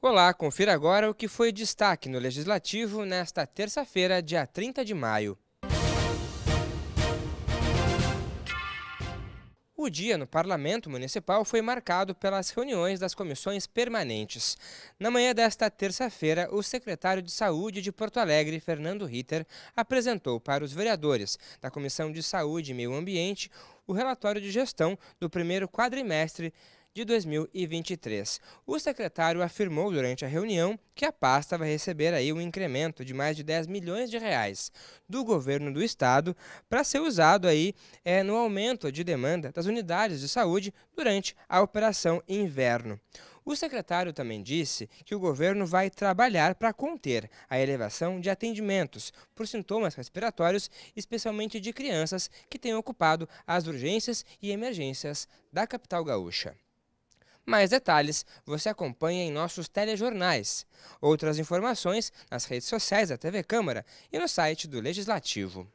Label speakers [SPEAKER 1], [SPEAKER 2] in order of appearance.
[SPEAKER 1] Olá, confira agora o que foi destaque no Legislativo nesta terça-feira, dia 30 de maio. O dia no Parlamento Municipal foi marcado pelas reuniões das comissões permanentes. Na manhã desta terça-feira, o secretário de Saúde de Porto Alegre, Fernando Ritter, apresentou para os vereadores da Comissão de Saúde e Meio Ambiente o relatório de gestão do primeiro quadrimestre de 2023. O secretário afirmou durante a reunião que a pasta vai receber aí um incremento de mais de 10 milhões de reais do governo do estado para ser usado aí é, no aumento de demanda das unidades de saúde durante a operação inverno. O secretário também disse que o governo vai trabalhar para conter a elevação de atendimentos por sintomas respiratórios, especialmente de crianças que têm ocupado as urgências e emergências da capital gaúcha. Mais detalhes você acompanha em nossos telejornais. Outras informações nas redes sociais da TV Câmara e no site do Legislativo.